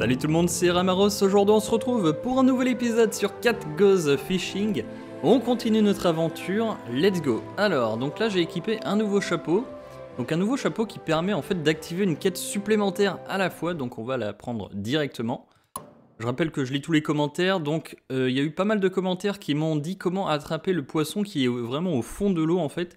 Salut tout le monde, c'est Ramaros, aujourd'hui on se retrouve pour un nouvel épisode sur Cat Goes Fishing. On continue notre aventure, let's go Alors, donc là j'ai équipé un nouveau chapeau, donc un nouveau chapeau qui permet en fait d'activer une quête supplémentaire à la fois, donc on va la prendre directement. Je rappelle que je lis tous les commentaires, donc euh, il y a eu pas mal de commentaires qui m'ont dit comment attraper le poisson qui est vraiment au fond de l'eau en fait.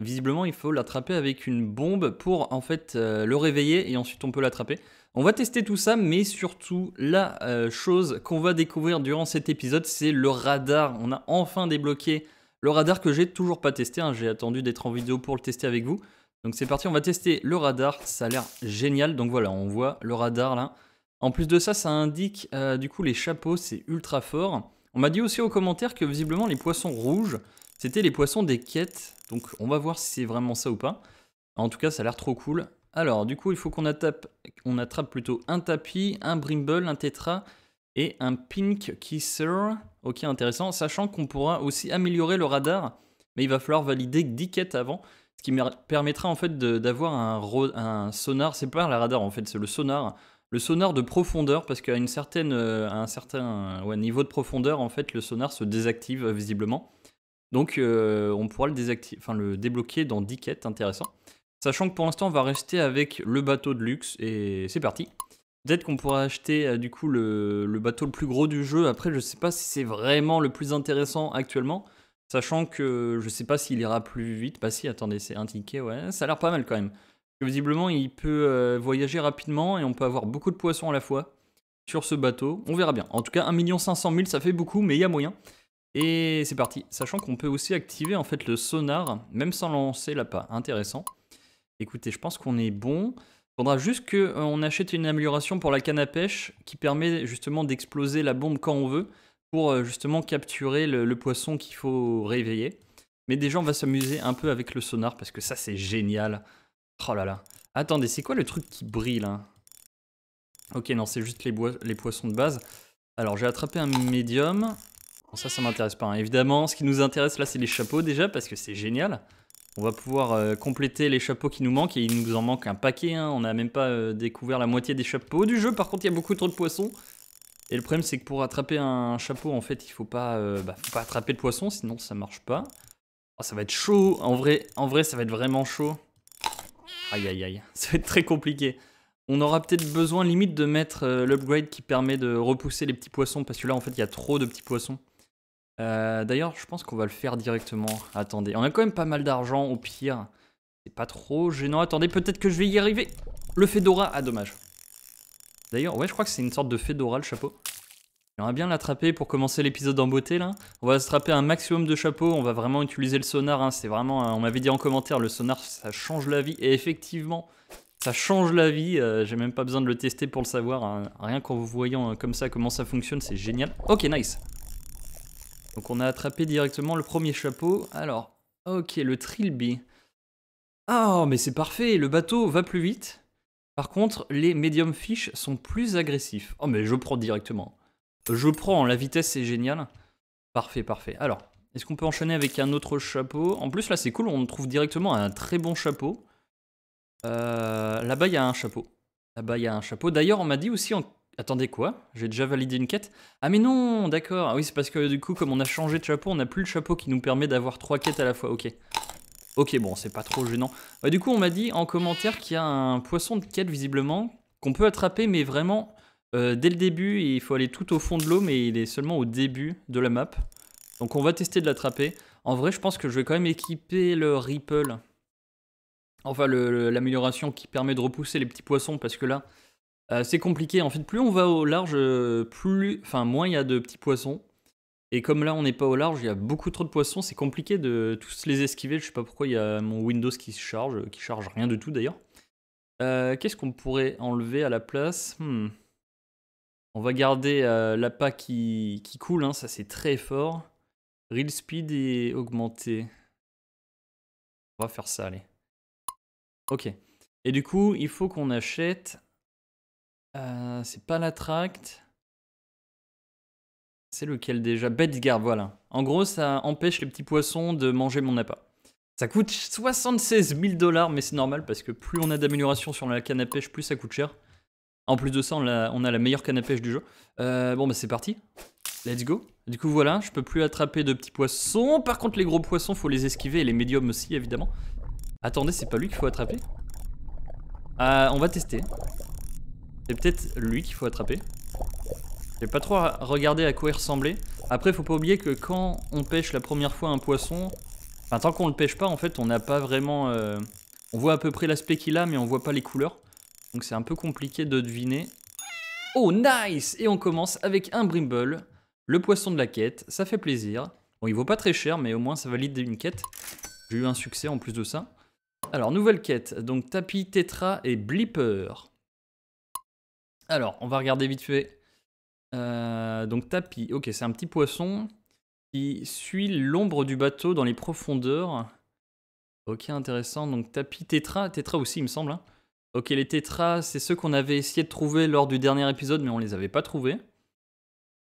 Visiblement, il faut l'attraper avec une bombe pour en fait euh, le réveiller et ensuite on peut l'attraper. On va tester tout ça, mais surtout la euh, chose qu'on va découvrir durant cet épisode, c'est le radar. On a enfin débloqué le radar que j'ai toujours pas testé. Hein. J'ai attendu d'être en vidéo pour le tester avec vous. Donc c'est parti, on va tester le radar. Ça a l'air génial. Donc voilà, on voit le radar là. En plus de ça, ça indique euh, du coup les chapeaux, c'est ultra fort. On m'a dit aussi aux commentaires que visiblement les poissons rouges, c'était les poissons des quêtes. Donc on va voir si c'est vraiment ça ou pas. En tout cas, ça a l'air trop cool. Alors, du coup, il faut qu'on attrape, on attrape plutôt un tapis, un brimble, un tétra et un pink kisser. Ok, intéressant. Sachant qu'on pourra aussi améliorer le radar, mais il va falloir valider 10 quêtes avant, ce qui permettra en fait d'avoir un, sonar. C'est pas le radar en fait, c'est le sonar. Le sonar de profondeur, parce qu'à euh, un certain niveau de profondeur, en fait, le sonar se désactive euh, visiblement. Donc euh, on pourra le, le débloquer dans 10 quêtes, intéressant. Sachant que pour l'instant on va rester avec le bateau de luxe et c'est parti. Peut-être qu'on pourra acheter euh, du coup le, bateau le plus gros du jeu. Après je sais pas si c'est vraiment le plus intéressant actuellement. Sachant que je sais pas s'il ira plus vite. Bah si, attendez, c'est un ticket, ouais. Ça a l'air pas mal quand même. Visiblement, il peut euh, voyager rapidement et on peut avoir beaucoup de poissons à la fois sur ce bateau. On verra bien. En tout cas, 1 500 000, ça fait beaucoup, mais il y a moyen. Et c'est parti, sachant qu'on peut aussi activer en fait le sonar, même sans lancer l'appât, intéressant. Écoutez, je pense qu'on est bon. Il Faudra juste qu'on euh, achète une amélioration pour la canne à pêche qui permet justement d'exploser la bombe quand on veut pour euh, justement capturer le, poisson qu'il faut réveiller. Mais déjà, on va s'amuser un peu avec le sonar parce que ça, c'est génial. Oh là là. Attendez, c'est quoi le truc qui brille Ok, non, c'est juste les, les poissons de base. Alors, j'ai attrapé un médium ça, ça m'intéresse pas. Hein. Évidemment, ce qui nous intéresse là, c'est les chapeaux déjà, parce que c'est génial. On va pouvoir euh, compléter les chapeaux qui nous manquent, et il nous en manque un paquet. Hein. On n'a même pas euh, découvert la moitié des chapeaux du jeu. Par contre, il y a beaucoup trop de poissons. Et le problème, c'est que pour attraper un chapeau, en fait, il faut pas, euh, bah, faut pas attraper de poissons. sinon ça marche pas. Oh, ça va être chaud. En vrai, en vrai, ça va être vraiment chaud. Aïe, aïe, aïe. Ça va être très compliqué. On aura peut-être besoin limite de mettre l'upgrade qui permet de repousser les petits poissons, parce que là, en fait, il y a trop de petits poissons. Euh, d'ailleurs, je pense qu'on va le faire directement. Attendez, on a quand même pas mal d'argent, au pire. C'est pas trop gênant. Attendez, peut-être que je vais y arriver. Le Fedora, ah dommage. D'ailleurs, ouais, je crois que c'est une sorte de Fedora, le chapeau. J'aimerais bien l'attraper pour commencer l'épisode en beauté, là. On va attraper un maximum de chapeaux, on va vraiment utiliser le sonar, hein. c'est vraiment... On m'avait dit en commentaire, le sonar, ça change la vie, et effectivement, ça change la vie, euh, j'ai même pas besoin de le tester pour le savoir, hein. rien qu'en vous voyant euh, comme ça, comment ça fonctionne, c'est génial. Ok, nice donc on a attrapé directement le premier chapeau. Alors, ok, le Trilby. Ah, mais c'est parfait, le bateau va plus vite. Par contre, les medium fish sont plus agressifs. Oh, mais je prends directement. Je prends, la vitesse c'est génial. Parfait, parfait. Alors, est-ce qu'on peut enchaîner avec un autre chapeau En plus, là c'est cool, on trouve directement un très bon chapeau. Euh, là-bas, il y a un chapeau. Là-bas, il y a un chapeau. D'ailleurs, on m'a dit aussi en Attendez quoi J'ai déjà validé une quête Ah mais non, d'accord. Ah oui, c'est parce que du coup, comme on a changé de chapeau, on n'a plus le chapeau qui nous permet d'avoir trois quêtes à la fois. Ok. Ok, bon, c'est pas trop gênant. Euh, du coup, on m'a dit en commentaire qu'il y a un poisson de quête, visiblement, qu'on peut attraper, mais vraiment euh, dès le début. Il faut aller tout au fond de l'eau, mais il est seulement au début de la map. Donc on va tester de l'attraper. En vrai, je pense que je vais quand même équiper le Ripple. Enfin, l'amélioration qui permet de repousser les petits poissons, parce que là, euh, c'est compliqué. En fait, plus on va au large, euh, plus, enfin, moins il y a de petits poissons. Et comme là, on n'est pas au large, il y a beaucoup trop de poissons. C'est compliqué de tous les esquiver. Je ne sais pas pourquoi il y a mon Windows qui se charge, euh, qui charge rien du tout d'ailleurs. Qu'est-ce qu'on pourrait enlever à la place hmm. On va garder la l'appât qui, coule, hein. ça c'est très fort. Real speed est augmenté. On va faire ça, allez. Ok. Et du coup, il faut qu'on achète euh, c'est pas la tract. C'est lequel déjà garde voilà. En gros, ça empêche les petits poissons de manger mon appât. Ça coûte 76 000 dollars, mais c'est normal parce que plus on a d'améliorations sur la canne à pêche, plus ça coûte cher. En plus de ça, on a, la meilleure canne à pêche du jeu. Euh, bon, bah c'est parti. Let's go. Du coup, voilà, je peux plus attraper de petits poissons. Par contre, les gros poissons, faut les esquiver et les médiums aussi, évidemment. Attendez, c'est pas lui qu'il faut attraper euh, On va tester. C'est peut-être lui qu'il faut attraper. J'ai pas trop regardé à quoi il ressemblait. Après, faut pas oublier que quand on pêche la première fois un poisson, enfin, tant qu'on le pêche pas, en fait, on n'a pas vraiment... Euh, on voit à peu près l'aspect qu'il a, mais on voit pas les couleurs. Donc c'est un peu compliqué de deviner. Oh, nice Et on commence avec un Brimble, le poisson de la quête, ça fait plaisir. Bon, il vaut pas très cher, mais au moins ça valide une quête. J'ai eu un succès en plus de ça. Alors, nouvelle quête, donc tapis, tétra et blipper. Alors, on va regarder vite fait. Euh, donc tapis, ok, c'est un petit poisson qui suit l'ombre du bateau dans les profondeurs. Ok, intéressant. Donc tapis, tétra, tétra aussi, il me semble. Hein. Ok, les tétras, c'est ceux qu'on avait essayé de trouver lors du dernier épisode, mais on les avait pas trouvés.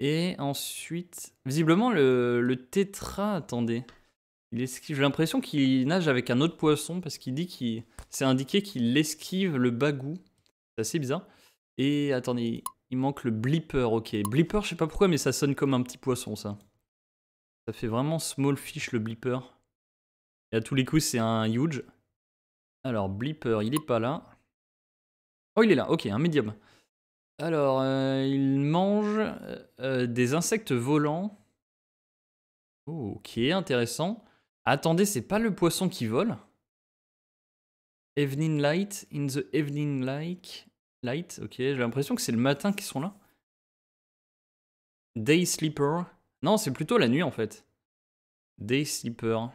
Et ensuite, visiblement le, tétra, attendez, il J'ai l'impression qu'il nage avec un autre poisson parce qu'il dit qu'il, c'est indiqué qu'il esquive le bagou. C'est assez bizarre. Et attendez, il manque le blipper, ok. Blipper, je sais pas pourquoi, mais ça sonne comme un petit poisson, ça. Ça fait vraiment small fish, le blipper. Et à tous les coups, c'est un huge. Alors, blipper, il est pas là. Oh, il est là, ok, un médium. Alors, euh, il mange euh, euh, des insectes volants. Oh, ok, intéressant. Attendez, c'est pas le poisson qui vole Evening light, in the evening light, Light, ok. J'ai l'impression que c'est le matin qu'ils sont là. Day Sleeper. Non, c'est plutôt la nuit en fait. Day Sleeper.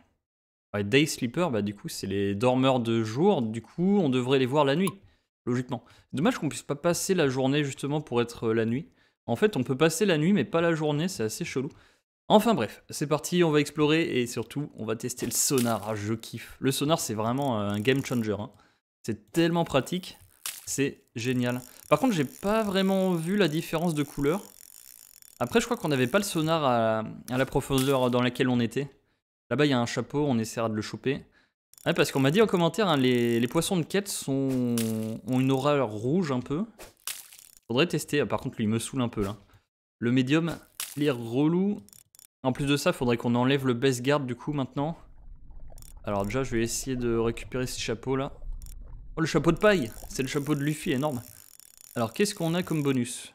Ouais, day Sleeper, bah du coup, c'est les dormeurs de jour. Du coup, on devrait les voir la nuit, logiquement. Dommage qu'on puisse pas passer la journée justement pour être euh, la nuit. En fait, on peut passer la nuit, mais pas la journée, c'est assez chelou. Enfin bref, c'est parti, on va explorer et surtout, on va tester le sonar. Ah, je kiffe. Le sonar, c'est vraiment euh, un game changer. Hein. C'est tellement pratique. C'est génial. Par contre, j'ai pas vraiment vu la différence de couleur. Après, je crois qu'on n'avait pas le sonar à, la profondeur dans laquelle on était. Là-bas, il y a un chapeau, on essaiera de le choper. Ouais, parce qu'on m'a dit en commentaire, hein, les, poissons de quête ont une aura rouge un peu. Faudrait tester. Par contre, lui, il me saoule un peu là. Le médium, est relou. En plus de ça, faudrait qu'on enlève le best guard du coup maintenant. Alors déjà, je vais essayer de récupérer ce chapeau là. Oh, le chapeau de paille C'est le chapeau de Luffy, énorme. Alors, qu'est-ce qu'on a comme bonus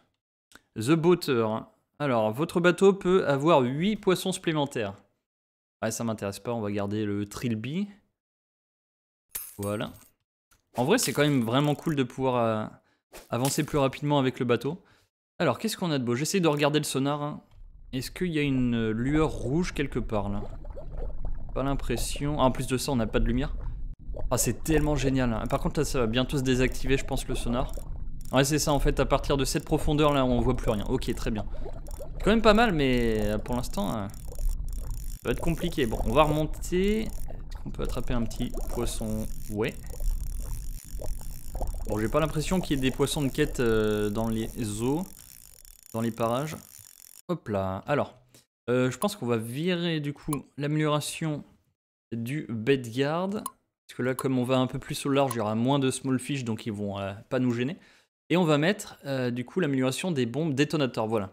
The Boater. Alors, votre bateau peut avoir 8 poissons supplémentaires. Ouais, ça m'intéresse pas, on va garder le Trilby. Voilà. En vrai, c'est quand même vraiment cool de pouvoir euh, avancer plus rapidement avec le bateau. Alors, qu'est-ce qu'on a de beau J'essaie de regarder le sonar. Hein. Est-ce qu'il y a une lueur rouge quelque part, là Pas l'impression... Ah, en plus de ça, on n'a pas de lumière. Ah c'est tellement génial. Hein. Par contre, là, ça va bientôt se désactiver, je pense, le sonar. Ouais, c'est ça, en fait, à partir de cette profondeur, là, on voit plus rien. Ok, très bien. Quand même pas mal, mais euh, pour l'instant, euh, ça va être compliqué. Bon, on va remonter. On peut attraper un petit poisson Ouais. Bon, j'ai pas l'impression qu'il y ait des poissons de quête euh, dans les eaux, dans les parages. Hop là. Alors, je pense qu'on va virer, du coup, l'amélioration du bedguard. Parce que là, comme on va un peu plus au large, il y aura moins de small fish, donc ils vont euh, pas nous gêner. Et on va mettre, euh, du coup, l'amélioration des bombes détonateurs, voilà.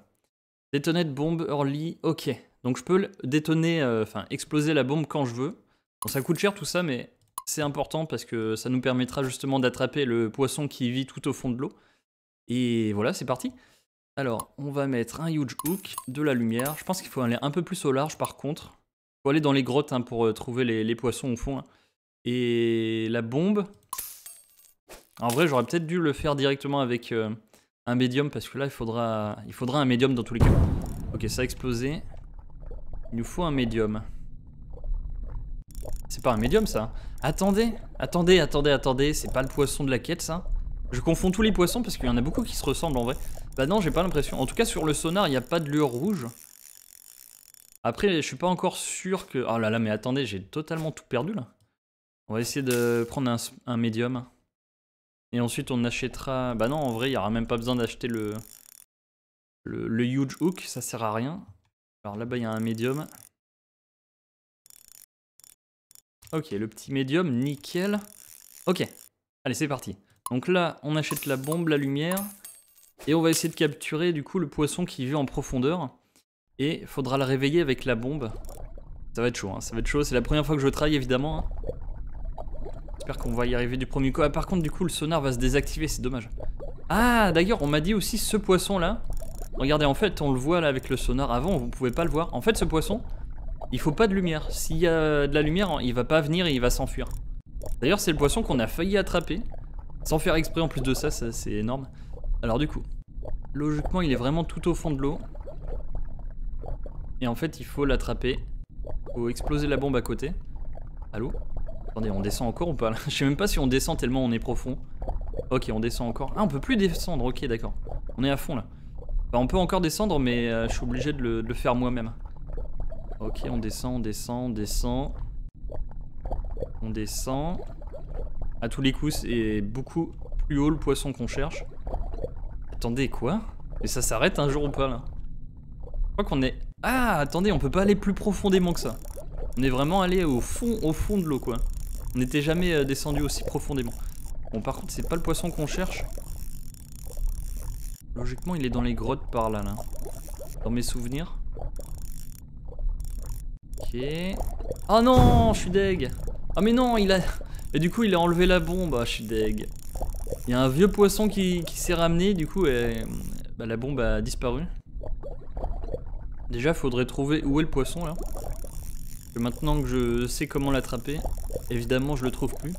Détonate bombe early, ok. Donc je peux détonner, euh, enfin, exploser la bombe quand je veux. Bon, ça coûte cher tout ça, mais c'est important parce que ça nous permettra justement d'attraper le poisson qui vit tout au fond de l'eau. Et voilà, c'est parti. Alors, on va mettre un huge hook, de la lumière. Je pense qu'il faut aller un peu plus au large par contre. Il faut aller dans les grottes hein, pour trouver les, poissons au fond. Hein. Et la bombe... En vrai, j'aurais peut-être dû le faire directement avec euh, un médium, parce que là, il faudra, il faudra un médium dans tous les cas. Ok, ça a explosé. Il nous faut un médium. C'est pas un médium, ça Attendez, attendez, attendez, attendez, c'est pas le poisson de la quête, ça je confonds tous les poissons parce qu'il y en a beaucoup qui se ressemblent en vrai. Bah non, j'ai pas l'impression. En tout cas, sur le sonar, il n'y a pas de lueur rouge. Après, je suis pas encore sûr que... Oh là là, mais attendez, j'ai totalement tout perdu là. On va essayer de prendre un, médium. Et ensuite on achètera... Bah non, en vrai, il n'y aura même pas besoin d'acheter le, le, huge hook, ça sert à rien. Alors là-bas, il y a un médium. Ok, le petit médium, nickel. Ok, allez, c'est parti. Donc là, on achète la bombe, la lumière. Et on va essayer de capturer du coup le poisson qui vit en profondeur. Et faudra le réveiller avec la bombe. Ça va être chaud, hein, ça va être chaud. C'est la première fois que je travaille évidemment. Hein. J'espère qu'on va y arriver du premier coup. Ah, par contre, du coup, le sonar va se désactiver, c'est dommage. Ah, d'ailleurs, on m'a dit aussi ce poisson-là. Regardez, en fait, on le voit là avec le sonar. Avant, vous ne pouvez pas le voir. En fait, ce poisson, il faut pas de lumière. S'il y a de la lumière, il va pas venir et il va s'enfuir. D'ailleurs, c'est le poisson qu'on a failli attraper. Sans faire exprès en plus de ça, c'est énorme. Alors du coup, logiquement, il est vraiment tout au fond de l'eau. Et en fait, il faut l'attraper. Faut exploser la bombe à côté. Allô Attendez, on descend encore ou pas là Je sais même pas si on descend tellement on est profond. Ok, on descend encore. Ah, on peut plus descendre, ok, d'accord. On est à fond là. Bah, on peut encore descendre, mais euh, je suis obligé de le, faire moi-même. Ok, on descend, on descend, on descend. On descend. À tous les coups, c'est beaucoup plus haut le poisson qu'on cherche. Attendez, quoi Mais ça s'arrête un jour ou pas là Je crois qu'on est... Ah, attendez, on peut pas aller plus profondément que ça. On est vraiment allé au fond, au fond de l'eau quoi. On n'était jamais euh, descendu aussi profondément. Bon, par contre, c'est pas le poisson qu'on cherche. Logiquement, il est dans les grottes par là, là. Dans mes souvenirs. Ok. Oh non, je suis deg. Ah oh, mais non, il a... Et du coup, il a enlevé la bombe. Ah, je suis deg. Il y a un vieux poisson qui, s'est ramené, du coup, et, bah, la bombe a disparu. Déjà, faudrait trouver où est le poisson, là. Maintenant que je sais comment l'attraper, évidemment je le trouve plus.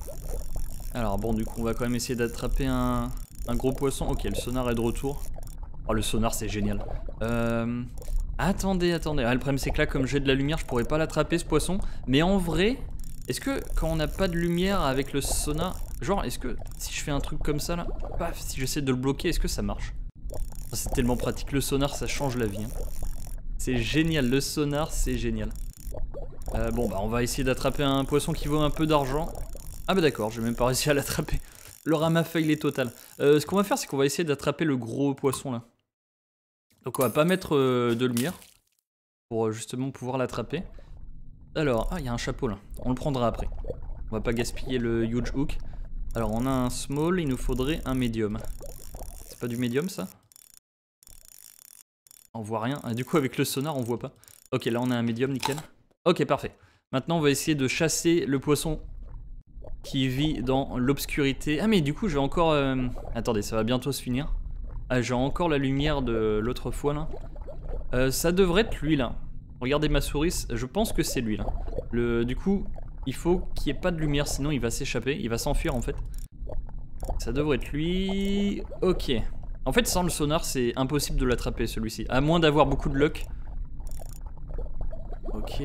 Alors bon du coup on va quand même essayer d'attraper un, gros poisson. Ok le sonar est de retour. Oh le sonar c'est génial. Euh, attendez, attendez. Ah, le problème c'est que là comme j'ai de la lumière je pourrais pas l'attraper ce poisson. Mais en vrai, est-ce que quand on n'a pas de lumière avec le sonar... Genre est-ce que si je fais un truc comme ça là, paf, si j'essaie de le bloquer, est-ce que ça marche ah, C'est tellement pratique, le sonar ça change la vie. Hein. C'est génial, le sonar c'est génial. Euh, bon, bah on va essayer d'attraper un poisson qui vaut un peu d'argent. Ah bah d'accord, j'ai même pas réussi à l'attraper. Le rama feuille est total. Euh, ce qu'on va faire, c'est qu'on va essayer d'attraper le gros poisson là. Donc on va pas mettre euh, de lumière pour justement pouvoir l'attraper. Alors, ah, il y a un chapeau là. On le prendra après. On va pas gaspiller le huge hook. Alors on a un small, il nous faudrait un medium. C'est pas du medium ça On voit rien. Ah, du coup avec le sonar on voit pas. Ok là on a un medium, nickel. Ok, parfait. Maintenant, on va essayer de chasser le poisson qui vit dans l'obscurité. Ah, mais du coup, je vais encore... Euh, attendez, ça va bientôt se finir. Ah, j'ai encore la lumière de l'autre fois, là. Euh, ça devrait être lui, là. Regardez ma souris, je pense que c'est lui, là. Le... Du coup, il faut qu'il n'y ait pas de lumière, sinon il va s'échapper. Il va s'enfuir, en fait. Ça devrait être lui... Ok. En fait, sans le sonar, c'est impossible de l'attraper, celui-ci. À moins d'avoir beaucoup de luck. Ok.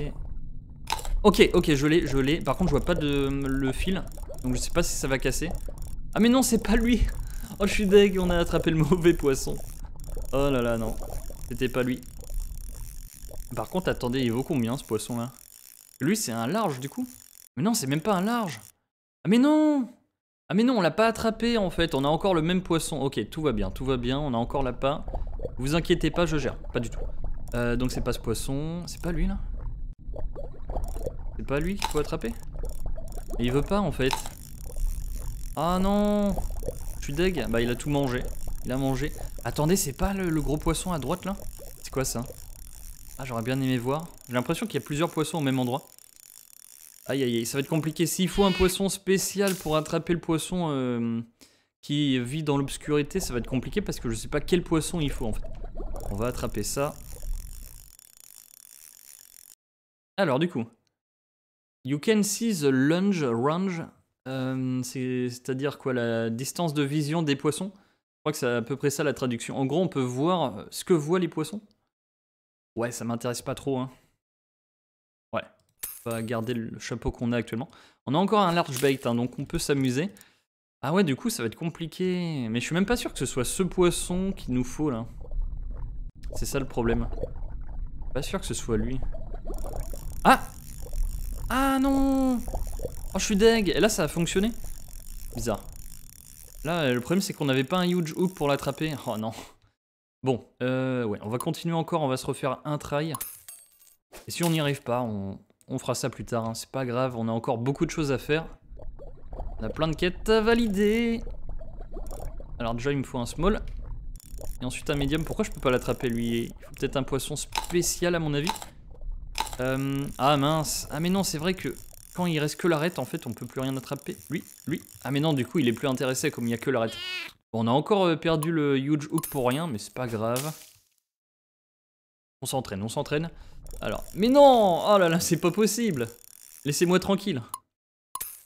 Ok, ok, je l'ai, je l'ai. Par contre, je vois pas de le fil. Donc je sais pas si ça va casser. Ah mais non, c'est pas lui Oh, je suis deg, on a attrapé le mauvais poisson. Oh là là, non. C'était pas lui. Par contre, attendez, il vaut combien ce poisson-là Lui, c'est un large du coup Mais non, c'est même pas un large Ah mais non Ah mais non, on l'a pas attrapé en fait, on a encore le même poisson. Ok, tout va bien, tout va bien, on a encore l'appât. Vous inquiétez pas, je gère, pas du tout. Euh, donc c'est pas ce poisson, c'est pas lui là c'est pas lui qu'il faut attraper il veut pas en fait. Ah non Je suis deg. Bah il a tout mangé. Il a mangé. Attendez, c'est pas le, gros poisson à droite là C'est quoi ça Ah j'aurais bien aimé voir. J'ai l'impression qu'il y a plusieurs poissons au même endroit. Aïe aïe aïe, ça va être compliqué. S'il faut un poisson spécial pour attraper le poisson euh, qui vit dans l'obscurité, ça va être compliqué parce que je sais pas quel poisson il faut en fait. On va attraper ça. Alors du coup, You can see the lunge range, euh, c'est-à-dire quoi la distance de vision des poissons. Je crois que c'est à peu près ça la traduction. En gros, on peut voir euh, ce que voient les poissons. Ouais, ça m'intéresse pas trop. Hein. Ouais, on va garder le chapeau qu'on a actuellement. On a encore un large bait, hein, donc on peut s'amuser. Ah ouais, du coup, ça va être compliqué. Mais je suis même pas sûr que ce soit ce poisson qu'il nous faut là. C'est ça le problème. Pas sûr que ce soit lui. Ah ah non Oh, je suis deg Et là, ça a fonctionné. Bizarre. Là, euh, le problème, c'est qu'on n'avait pas un huge hook pour l'attraper. Oh non. Bon, euh, ouais, on va continuer encore, on va se refaire un try. Et si on n'y arrive pas, on, fera ça plus tard. Hein. C'est pas grave, on a encore beaucoup de choses à faire. On a plein de quêtes à valider. Alors déjà, il me faut un small. Et ensuite un medium. Pourquoi je peux pas l'attraper, lui Il faut peut-être un poisson spécial, à mon avis. Euh, ah mince. Ah mais non, c'est vrai que quand il reste que l'arête, en fait, on peut plus rien attraper. Lui, lui. Ah mais non, du coup, il est plus intéressé comme il y a que l'arête. on a encore euh, perdu le huge hook pour rien, mais c'est pas grave. On s'entraîne, on s'entraîne. Alors, mais non Oh là là, c'est pas possible Laissez-moi tranquille.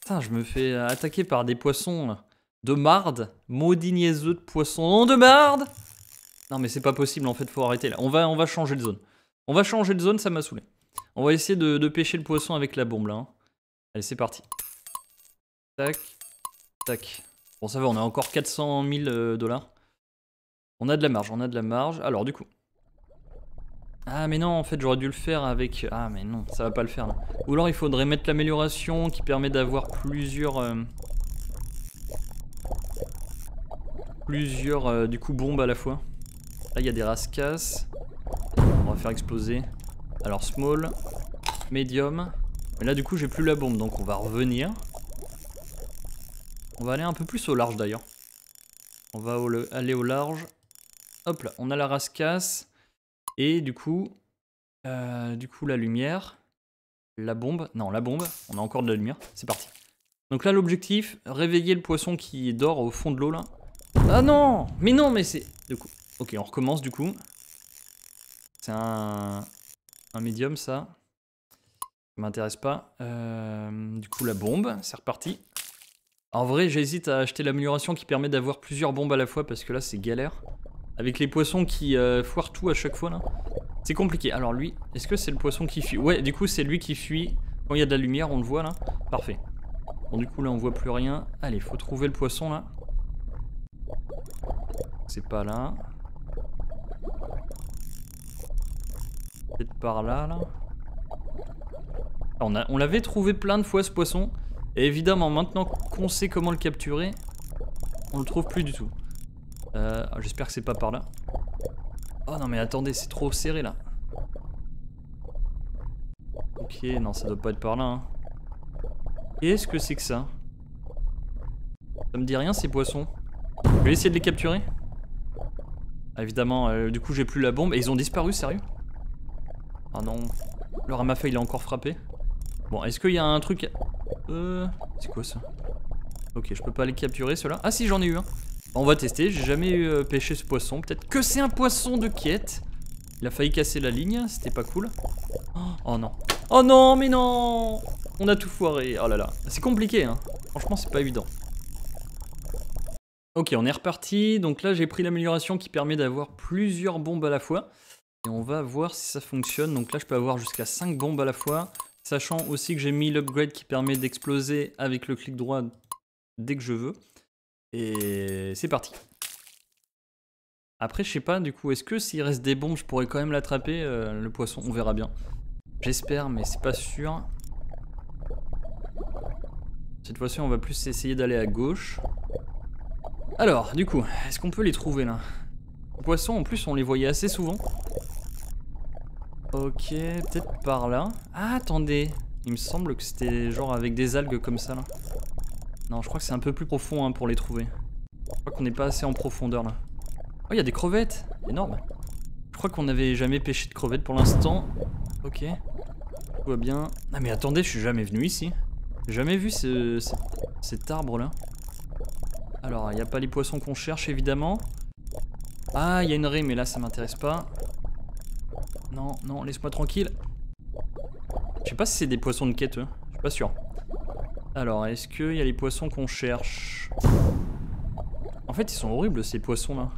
Putain, je me fais attaquer par des poissons de marde. Maudit niaiseux de poissons de marde Non mais c'est pas possible, en fait, faut arrêter là. On va, on va changer de zone. On va changer de zone, ça m'a saoulé. On va essayer de, pêcher le poisson avec la bombe là. Hein. Allez, c'est parti. Tac, tac. Bon, ça va, on a encore 400 000 euh, dollars. On a de la marge, on a de la marge. Alors, du coup. Ah, mais non, en fait, j'aurais dû le faire avec. Ah, mais non, ça va pas le faire là. Ou alors, il faudrait mettre l'amélioration qui permet d'avoir plusieurs. Euh, plusieurs, euh, du coup, bombes à la fois. Là, il y a des rascasses. On va faire exploser. Alors small, medium. Mais là du coup j'ai plus la bombe donc on va revenir. On va aller un peu plus au large d'ailleurs. On va aller au large. Hop là, on a la rascasse. Et du coup, euh, du coup la lumière. La bombe. Non, la bombe. On a encore de la lumière. C'est parti. Donc là l'objectif, réveiller le poisson qui dort au fond de l'eau là. Ah non Mais non, mais c'est... Du coup... Ok, on recommence du coup. C'est un... Un médium, ça. Ça m'intéresse pas. Euh, du coup, la bombe, c'est reparti. En vrai, j'hésite à acheter l'amélioration qui permet d'avoir plusieurs bombes à la fois parce que là, c'est galère. Avec les poissons qui euh, foirent tout à chaque fois, là. C'est compliqué. Alors lui, est-ce que c'est le poisson qui fuit Ouais, du coup, c'est lui qui fuit. Quand il y a de la lumière, on le voit, là. Parfait. Bon, du coup, là, on voit plus rien. Allez, faut trouver le poisson, là. C'est pas là. Peut-être par là, là. On, on l'avait trouvé plein de fois ce poisson. Et évidemment, maintenant qu'on sait comment le capturer, on le trouve plus du tout. Euh, ah, j'espère que c'est pas par là. Oh non mais attendez, c'est trop serré là. Ok, non ça doit pas être par là. Hein. Qu'est-ce que c'est que ça Ça me dit rien ces poissons. Je vais essayer de les capturer. Ah, évidemment, euh, du coup j'ai plus la bombe. Et ils ont disparu, sérieux Oh non. Le ramafeu, il a encore frappé. Bon, est-ce qu'il y a un truc... Euh... C'est quoi ça Ok, je peux pas aller capturer, cela. là Ah si, j'en ai eu un. On va tester, j'ai jamais eu, pêché ce poisson. Peut-être que c'est un poisson de quête. Il a failli casser la ligne, c'était pas cool. Oh, non. Oh non, mais non On a tout foiré. Oh là là. C'est compliqué, hein. Franchement, c'est pas évident. Ok, on est reparti. Donc là, j'ai pris l'amélioration qui permet d'avoir plusieurs bombes à la fois. Et on va voir si ça fonctionne. Donc là, je peux avoir jusqu'à 5 bombes à la fois. Sachant aussi que j'ai mis l'upgrade qui permet d'exploser avec le clic droit dès que je veux. Et c'est parti. Après, je sais pas, du coup, est-ce que s'il reste des bombes, je pourrais quand même l'attraper, euh, le poisson On verra bien. J'espère, mais c'est pas sûr. Cette fois-ci, on va plus essayer d'aller à gauche. Alors, du coup, est-ce qu'on peut les trouver, là poissons, en plus, on les voyait assez souvent. Ok, peut-être par là. Ah, attendez. Il me semble que c'était genre avec des algues comme ça, là. Non, je crois que c'est un peu plus profond hein, pour les trouver. Je crois qu'on n'est pas assez en profondeur, là. Oh, il y a des crevettes Énorme Je crois qu'on n'avait jamais pêché de crevettes pour l'instant. Ok. Tout va bien. Ah, mais attendez, je suis jamais venu ici. jamais vu cet arbre, là. Alors, il n'y a pas les poissons qu'on cherche, évidemment. Ah, il y a une raie, mais là, ça m'intéresse pas. Non, non, laisse-moi tranquille. Je sais pas si c'est des poissons de quête, eux. Je suis pas sûr. Alors, est-ce qu'il y a les poissons qu'on cherche En fait, ils sont horribles, ces poissons-là.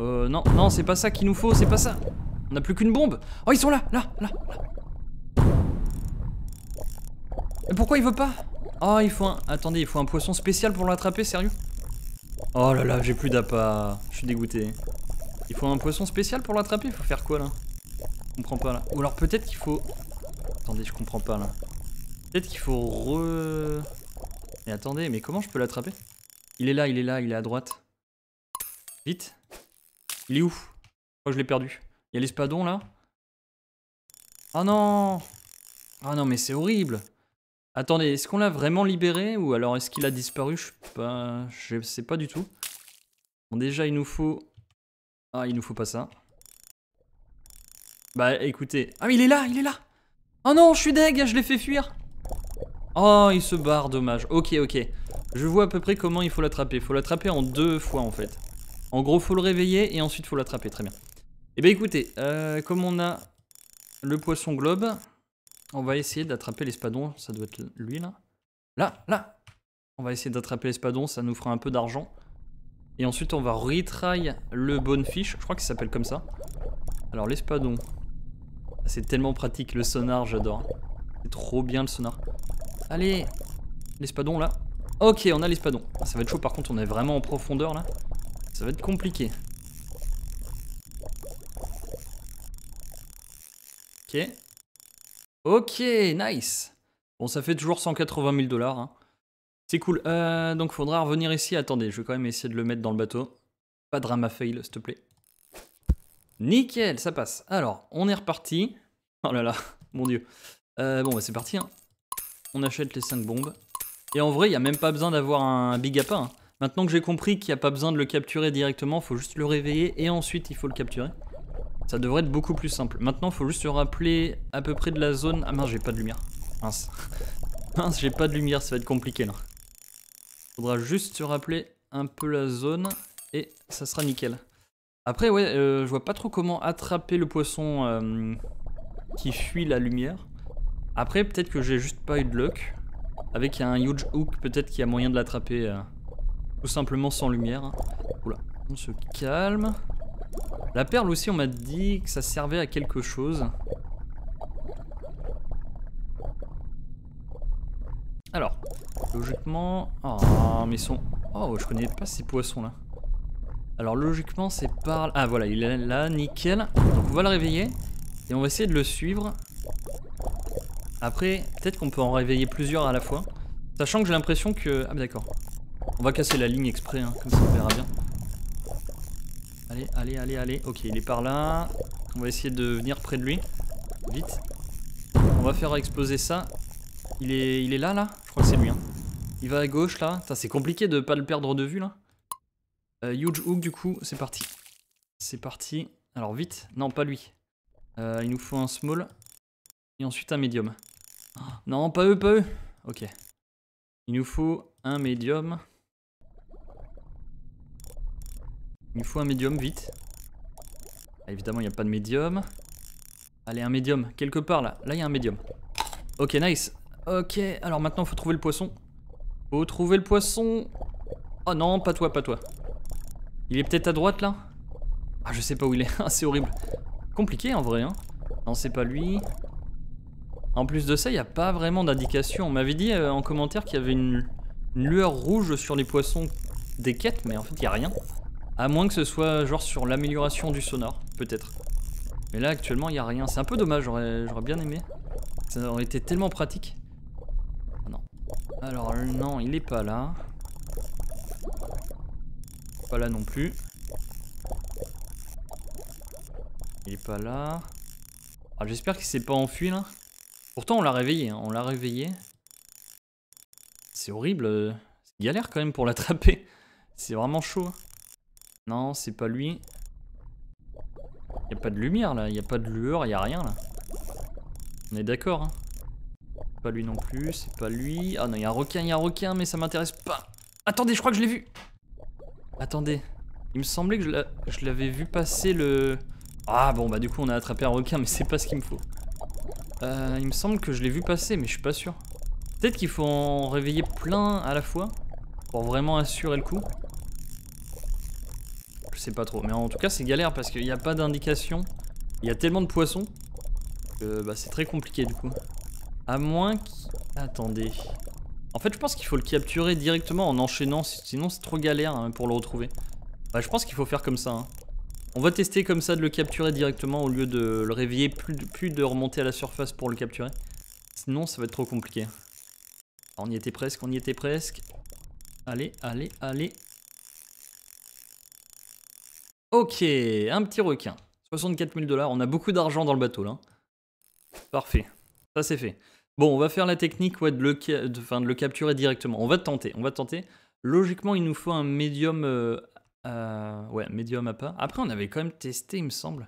Euh, non, non, c'est pas ça qu'il nous faut, c'est pas ça. On a plus qu'une bombe. Oh, ils sont là, là, là, là. Mais pourquoi il veut pas Oh, il faut un... Attendez, il faut un poisson spécial pour l'attraper, sérieux Oh là là, j'ai plus d'appât. Je suis dégoûté. Il faut un poisson spécial pour l'attraper il Faut faire quoi là Je comprends pas là. Ou alors peut-être qu'il faut... Attendez, je comprends pas là. Peut-être qu'il faut re... Mais attendez, mais comment je peux l'attraper Il est là, il est là, il est à droite. Vite. Il est où Oh je l'ai perdu. Il y a l'espadon là. Ah oh non Ah oh non, mais c'est horrible Attendez, est-ce qu'on l'a vraiment libéré ou alors est-ce qu'il a disparu je sais, pas, je sais pas du tout. Bon, déjà, il nous faut... Ah, il nous faut pas ça. Bah, écoutez... Ah, il est là, il est là Oh non, je suis deg, je l'ai fait fuir Oh, il se barre, dommage. Ok, ok. Je vois à peu près comment il faut l'attraper. Il Faut l'attraper en deux fois, en fait. En gros, faut le réveiller et ensuite faut l'attraper. Très bien. Eh bien, écoutez, euh, comme on a le poisson globe... On va essayer d'attraper l'espadon. Ça doit être lui, là. Là, là On va essayer d'attraper l'espadon. Ça nous fera un peu d'argent. Et ensuite, on va retry le fiche, Je crois qu'il s'appelle comme ça. Alors, l'espadon. C'est tellement pratique. Le sonar, j'adore. C'est trop bien, le sonar. Allez L'espadon, là. Ok, on a l'espadon. Ah, ça va être chaud. Par contre, on est vraiment en profondeur, là. Ça va être compliqué. Ok. Ok, nice. Bon, ça fait toujours 180 000 dollars. Hein. C'est cool. Euh, donc, faudra revenir ici. Attendez, je vais quand même essayer de le mettre dans le bateau. Pas drama fail, s'il te plaît. Nickel, ça passe. Alors, on est reparti. Oh là là, mon dieu. Euh, bon, bah c'est parti. Hein. On achète les 5 bombes. Et en vrai, il n'y a même pas besoin d'avoir un big hein. Maintenant que j'ai compris qu'il n'y a pas besoin de le capturer directement, il faut juste le réveiller et ensuite il faut le capturer. Ça devrait être beaucoup plus simple. Maintenant, il faut juste se rappeler à peu près de la zone... Ah mince, j'ai pas de lumière. Mince. mince, j'ai pas de lumière, ça va être compliqué là. Faudra juste se rappeler un peu la zone et ça sera nickel. Après, ouais, euh, je vois pas trop comment attraper le poisson euh, qui fuit la lumière. Après, peut-être que j'ai juste pas eu de luck. Avec un huge hook, peut-être qu'il y a moyen de l'attraper euh, tout simplement sans lumière. Hein. Oula, on se calme. La perle aussi, on m'a dit que ça servait à quelque chose. Alors, logiquement... Oh, mais Oh, je connais pas ces poissons-là. Alors, logiquement, c'est par... Ah, voilà, il est là, nickel. Donc, on va le réveiller. Et on va essayer de le suivre. Après, peut-être qu'on peut en réveiller plusieurs à la fois. Sachant que j'ai l'impression que... Ah, bah d'accord. On va casser la ligne exprès, hein, comme ça on verra bien. Allez, allez, allez, allez. Ok, il est par là. On va essayer de venir près de lui. Vite. On va faire exploser ça. Il est, il est là, là Je crois que c'est lui. Hein. Il va à gauche, là. C'est compliqué de pas le perdre de vue, là. Euh, huge hook, du coup, c'est parti. C'est parti. Alors, vite. Non, pas lui. Euh, il nous faut un small. Et ensuite un medium, oh, non, pas eux, pas eux. Ok. Il nous faut un medium, Il me faut un médium, vite. Ah, évidemment, il n'y a pas de médium. Allez, un médium, quelque part là. Là, il y a un médium. Ok, nice. Ok, alors maintenant, faut trouver le poisson. Faut trouver le poisson. Oh non, pas toi, pas toi. Il est peut-être à droite là Ah, je sais pas où il est. Ah, c'est horrible. Compliqué en vrai. Hein. Non, c'est pas lui. En plus de ça, il n'y a pas vraiment d'indication. On m'avait dit euh, en commentaire qu'il y avait une, une, lueur rouge sur les poissons des quêtes, mais en fait, il n'y a rien. À moins que ce soit genre sur l'amélioration du sonore, peut-être. Mais là, actuellement, il n'y a rien. C'est un peu dommage, j'aurais bien aimé. Ça aurait été tellement pratique. Ah, non. Alors, non, il n'est pas là. Pas là non plus. Il est pas là. Ah, j'espère qu'il s'est pas enfui là. Pourtant on l'a réveillé, hein. on l'a réveillé. C'est horrible. C'est galère quand même pour l'attraper. C'est vraiment chaud. Non, c'est pas lui. Y a pas de lumière là, y a pas de lueur, y a rien là. On est d'accord. Hein. pas lui non plus, c'est pas lui. Ah non, y a un requin, y a un requin, mais ça m'intéresse pas. Attendez, je crois que je l'ai vu. Attendez, il me semblait que je l'avais vu passer le... Ah bon, bah du coup on a attrapé un requin, mais c'est pas ce qu'il me faut. Euh, il me semble que je l'ai vu passer, mais je suis pas sûr. Peut-être qu'il faut en réveiller plein à la fois pour vraiment assurer le coup je sais pas trop. Mais en tout cas, c'est galère parce qu'il n'y a pas d'indication. Il y a tellement de poissons que bah, c'est très compliqué du coup. À moins qu'attendez. Attendez. En fait, je pense qu'il faut le capturer directement en enchaînant, sinon c'est trop galère hein, pour le retrouver. Bah, je pense qu'il faut faire comme ça. Hein. On va tester comme ça de le capturer directement au lieu de le réveiller, plus de, plus de remonter à la surface pour le capturer. Sinon, ça va être trop compliqué. On y était presque, on y était presque. Allez, allez, allez. Ok, un petit requin. 64 000 dollars, on a beaucoup d'argent dans le bateau là. Parfait, ça c'est fait. Bon, on va faire la technique de, le, le, capturer directement. On va tenter, on va tenter. Logiquement, il nous faut un médium... Euh, ouais, médium à pas. Après, on avait quand même testé, il me semble.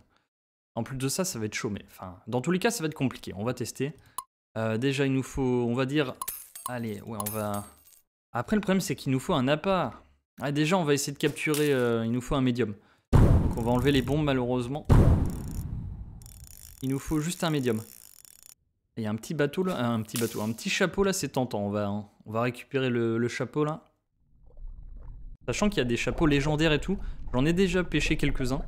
En plus de ça, ça va être chaud, mais enfin... Dans tous les cas, ça va être compliqué, on va tester. Euh, déjà, il nous faut, on va dire... Allez, ouais, on va... Après, le problème, c'est qu'il nous faut un appât. Ah, déjà, on va essayer de capturer... Euh, il nous faut un médium on va enlever les bombes malheureusement. Il nous faut juste un médium. Il y a un petit bateau là, un petit bateau, un petit chapeau là, c'est tentant. On va, hein, on va récupérer le, chapeau là. Sachant qu'il y a des chapeaux légendaires et tout. J'en ai déjà pêché quelques-uns.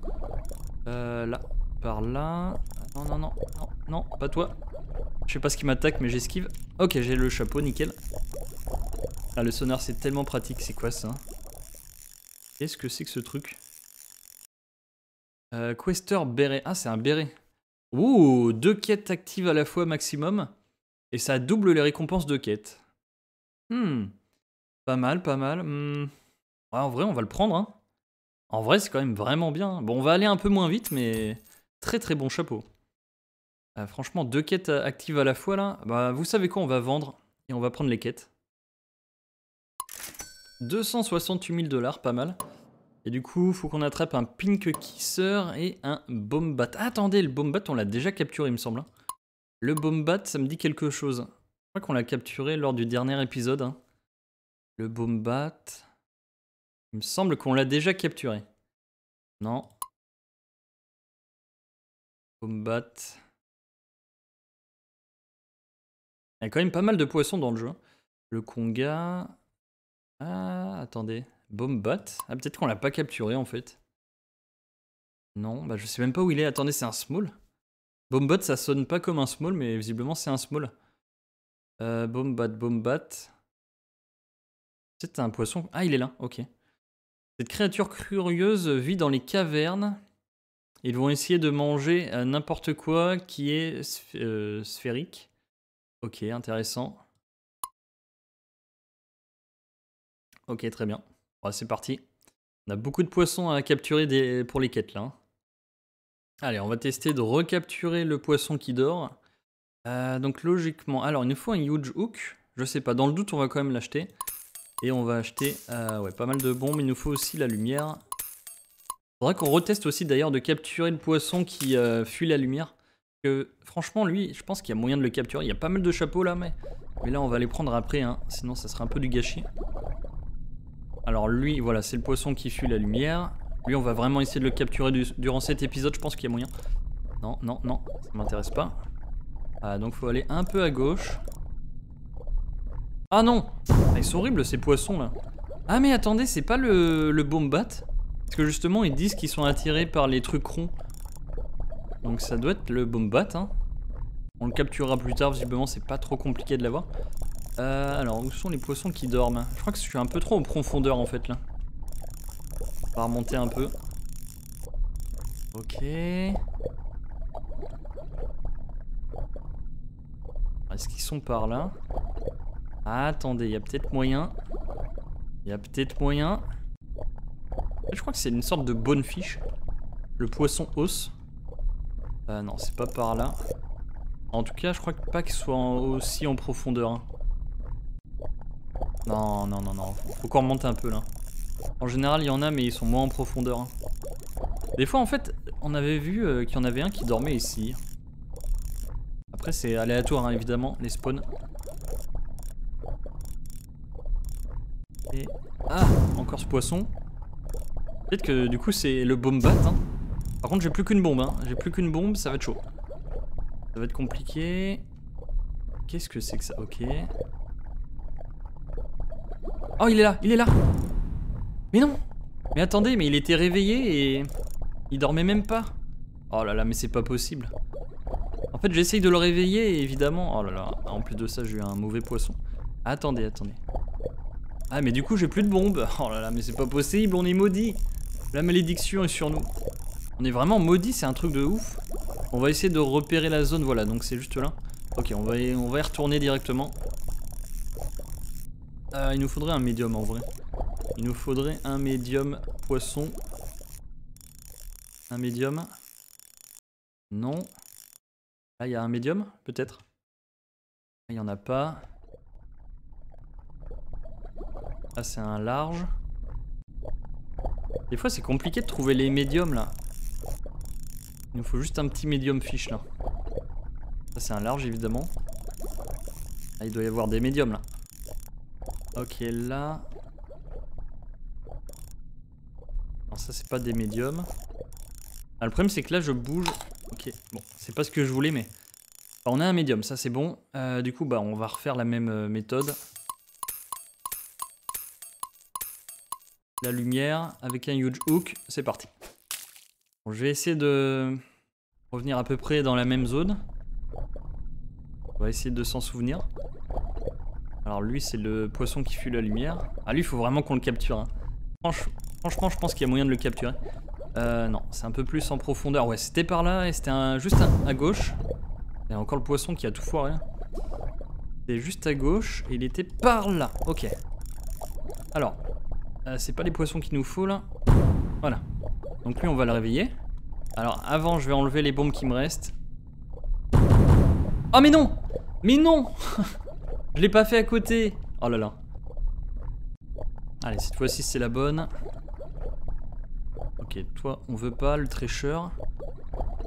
Euh, là, par là. Non, non, non, non, pas toi. Je sais pas ce qui m'attaque, mais j'esquive. Ok, j'ai le chapeau, nickel. Ah, le sonar, c'est tellement pratique. C'est quoi ça Qu'est-ce que c'est que ce truc euh, Quester béret. Ah, c'est un béret. Ouh, deux quêtes actives à la fois maximum. Et ça double les récompenses de quêtes. Hmm. Pas mal, pas mal. Hmm. en vrai, on va le prendre. Hein. En vrai, c'est quand même vraiment bien. Bon, on va aller un peu moins vite, mais très très bon chapeau. Euh, franchement, deux quêtes actives à la fois là. Bah, vous savez quoi, on va vendre et on va prendre les quêtes. 268 000 dollars, pas mal. Et du coup, faut qu'on attrape un Pink Kisser et un Bombat. Ah, attendez, le Bombat, on l'a déjà capturé, il me semble. Hein. Le Bombat, ça me dit quelque chose. Je crois qu'on l'a capturé lors du dernier épisode. Hein. Le Bombat... Il me semble qu'on l'a déjà capturé. Non. Bombat... Il y a quand même pas mal de poissons dans le jeu. Hein. Le Conga... Ah, attendez. Bombat Ah, peut-être qu'on l'a pas capturé en fait. Non, bah je sais même pas où il est. Attendez, c'est un small Bombat, ça sonne pas comme un small, mais visiblement c'est un small. Euh, Bombat, Bombat. C'est un poisson. Ah, il est là, ok. Cette créature curieuse vit dans les cavernes. Ils vont essayer de manger euh, n'importe quoi qui est euh, sphérique. Ok, intéressant. Ok, très bien c'est parti. On a beaucoup de poissons à capturer pour les quêtes là. Hein. Allez, on va tester de recapturer le poisson qui dort. Euh, donc logiquement, alors il nous faut un huge hook. Je sais pas, dans le doute on va quand même l'acheter. Et on va acheter euh, ouais, pas mal de bombes, il nous faut aussi la lumière. Il Faudra qu'on reteste aussi d'ailleurs de capturer le poisson qui euh, fuit la lumière. Que, franchement lui, je pense qu'il y a moyen de le capturer. Il y a pas mal de chapeaux là, mais, mais là on va les prendre après, hein. sinon ça sera un peu du gâchis. Alors lui, voilà, c'est le poisson qui fuit la lumière. Lui, on va vraiment essayer de le capturer durant cet épisode. Je pense qu'il y a moyen. Non, non, non, ça m'intéresse pas. Ah, donc faut aller un peu à gauche. Ah non ah, Ils sont horribles ces poissons là. Ah mais attendez, c'est pas le, le bombat Parce que justement, ils disent qu'ils sont attirés par les trucs ronds. Donc ça doit être le bombat. Hein. On le capturera plus tard, visiblement c'est pas trop compliqué de l'avoir. Euh, alors, où sont les poissons qui dorment Je crois que je suis un peu trop en profondeur en fait là. On va remonter un peu. Ok. Ah, est-ce qu'ils sont par là ah, Attendez, il y a peut-être moyen. Il y a peut-être moyen. Je crois que c'est une sorte de bonne fiche. Le poisson os. Euh, non, c'est pas par là. En tout cas, je crois que pas qu'il soit aussi en profondeur. Hein. Non, non, non, non. Faut qu'on remonte un peu là. En général, il y en a, mais ils sont moins en profondeur. Hein. Des fois, en fait, on avait vu euh, qu'il y en avait un qui dormait ici. Après, c'est aléatoire, hein, évidemment, les spawns. Et... Ah Encore ce poisson. Peut-être que, du coup, c'est le bombat. Hein. Par contre, j'ai plus qu'une bombe. Hein. J'ai plus qu'une bombe, ça va être chaud. Ça va être compliqué. Qu'est-ce que c'est que ça Ok. Oh, il est là, il est là. Mais non Mais attendez, mais il était réveillé et... Il dormait même pas. Oh là là, mais c'est pas possible. En fait, j'essaye de le réveiller et évidemment... Oh là là, en plus de ça, j'ai eu un mauvais poisson. Attendez, attendez. Ah, mais du coup, j'ai plus de bombes. Oh là là, mais c'est pas possible, on est maudit. La malédiction est sur nous. On est vraiment maudit, c'est un truc de ouf. On va essayer de repérer la zone, voilà, donc c'est juste là. Ok, on va, on va y retourner directement. Euh, il nous faudrait un médium en vrai. Il nous faudrait un médium poisson. Un médium. Non. Là, ah, il y a un médium, peut-être. Ah, il n'y en a pas. Là, ah, c'est un large. Des fois, c'est compliqué de trouver les médiums, là. Il nous faut juste un petit médium fiche, là. Ça, c'est un large, évidemment. Là, il doit y avoir des médiums, là. Ok, là... Non, ça c'est pas des médiums. Ah, le problème c'est que là je bouge... Ok, bon, c'est pas ce que je voulais mais... on a un médium, ça c'est bon. Euh, du coup, bah, on va refaire la même euh, méthode. La lumière avec un huge hook, c'est parti. je vais essayer de revenir à peu près dans la même zone. On va essayer de s'en souvenir. Alors lui, c'est le poisson qui fuit la lumière. Ah lui, il faut vraiment qu'on le capture. Hein. franchement, je pense qu'il y a moyen de le capturer. Euh, non, c'est un peu plus en profondeur. Ouais, c'était par là et c'était juste à, gauche. Il y a encore le poisson qui a tout foiré. C'était juste à gauche et il était par là. Ok. Alors, euh, c'est pas les poissons qu'il nous faut là. Voilà. Donc lui, on va le réveiller. Alors avant, je vais enlever les bombes qui me restent. Oh mais non Mais non Je l'ai pas fait à côté. Oh là là. Allez, cette fois-ci, c'est la bonne. Ok, toi, on veut pas le tricheur.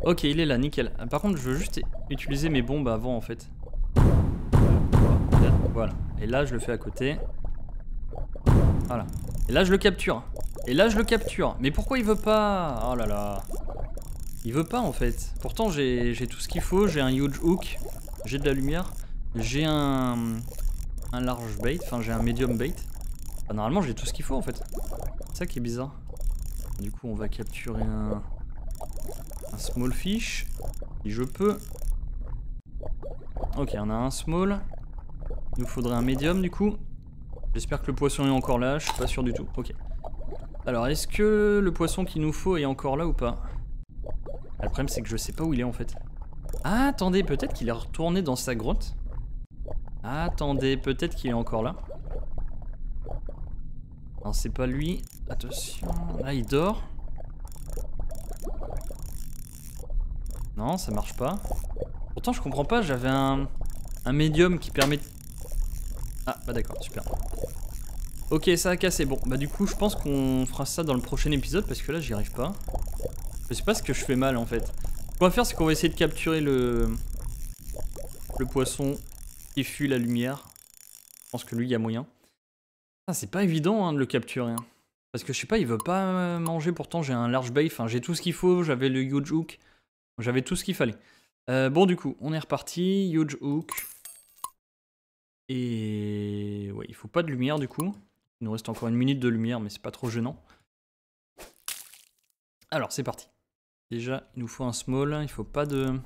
Ok, il est là, nickel. Ah, par contre, je veux juste utiliser mes bombes avant, en fait. Voilà. Et là, je le fais à côté. Voilà. Et là, je le capture. Et là, je le capture. Mais pourquoi il veut pas Oh là là. Il veut pas, en fait. Pourtant, j'ai tout ce qu'il faut. J'ai un huge hook. J'ai de la lumière. J'ai un, un large bait, enfin j'ai un medium bait. Bah, normalement j'ai tout ce qu'il faut en fait. C'est ça qui est bizarre. Du coup on va capturer un, small fish, si je peux. Ok, on a un small. Il nous faudrait un medium du coup. J'espère que le poisson est encore là, je suis pas sûr du tout. Ok. Alors, est-ce que le poisson qu'il nous faut est encore là ou pas Le problème, c'est que je sais pas où il est en fait. Ah, attendez, peut-être qu'il est retourné dans sa grotte. Attendez, peut-être qu'il est encore là. Non, c'est pas lui. Attention. Là, il dort. Non, ça marche pas. Pourtant, je comprends pas. J'avais un, médium qui permet... Ah, bah d'accord, super. Ok, ça a cassé. Bon, bah du coup, je pense qu'on fera ça dans le prochain épisode parce que là, j'y arrive pas. Je sais pas ce que je fais mal en fait. Ce qu'on va faire, c'est qu'on va essayer de capturer le, le poisson il fuit la lumière. Je pense que lui, il y a moyen. Ça ah, c'est pas évident hein, de le capturer. Hein. Parce que je sais pas, il veut pas euh, manger. Pourtant, j'ai un large bay. Enfin, j'ai tout ce qu'il faut. J'avais le huge hook. J'avais tout ce qu'il fallait. Euh, bon, du coup, on est reparti. Huge hook. Et ouais, il faut pas de lumière du coup. Il nous reste encore une minute de lumière, mais c'est pas trop gênant. Alors, c'est parti. Déjà, il nous faut un small. Il faut pas de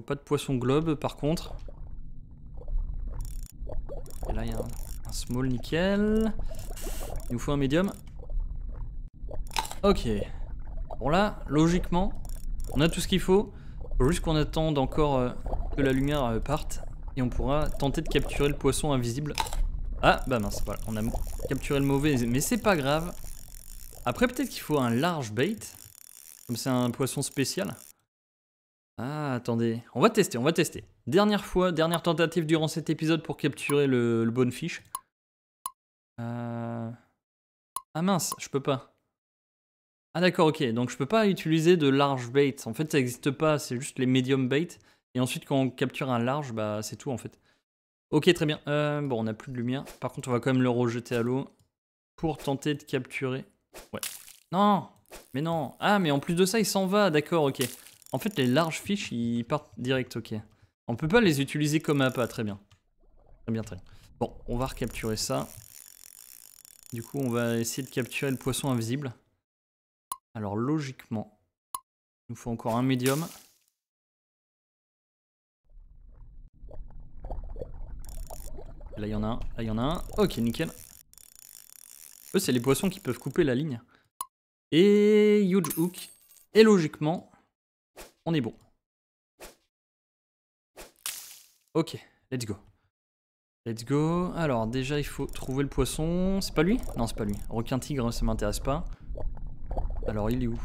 pas de poisson globe par contre. Et là il y a un, small nickel. Il nous faut un médium. Ok. Bon là, logiquement, on a tout ce qu'il faut. Faut juste qu'on attende encore euh, que la lumière euh, parte. Et on pourra tenter de capturer le poisson invisible. Ah bah mince, voilà, on a capturé le mauvais, mais c'est pas grave. Après peut-être qu'il faut un large bait. Comme c'est un poisson spécial. Ah, attendez. On va tester, on va tester. Dernière fois, dernière tentative durant cet épisode pour capturer le, bonne fiche. Euh, ah mince, je peux pas. Ah d'accord, ok. Donc je peux pas utiliser de large bait. En fait, ça n'existe pas, c'est juste les medium bait. Et ensuite, quand on capture un large, bah c'est tout en fait. Ok, très bien. Euh, bon, on n'a plus de lumière. Par contre, on va quand même le rejeter à l'eau pour tenter de capturer. Ouais. Non Mais non Ah, mais en plus de ça, il s'en va, d'accord, ok. En fait, les larges fiches, ils partent direct, ok. On peut pas les utiliser comme appât, très bien. Très bien, très bien. Bon, on va recapturer ça. Du coup, on va essayer de capturer le poisson invisible. Alors, logiquement, il nous faut encore un médium. Là, il y en a un. Là, il y en a un. Ok, nickel. Eux, c'est les poissons qui peuvent couper la ligne. Et Huge Hook. Et logiquement, on est bon. Ok, let's go. Let's go. Alors, déjà, il faut trouver le poisson. C'est pas lui Non, c'est pas lui. Requin-tigre, ça m'intéresse pas. Alors, il est où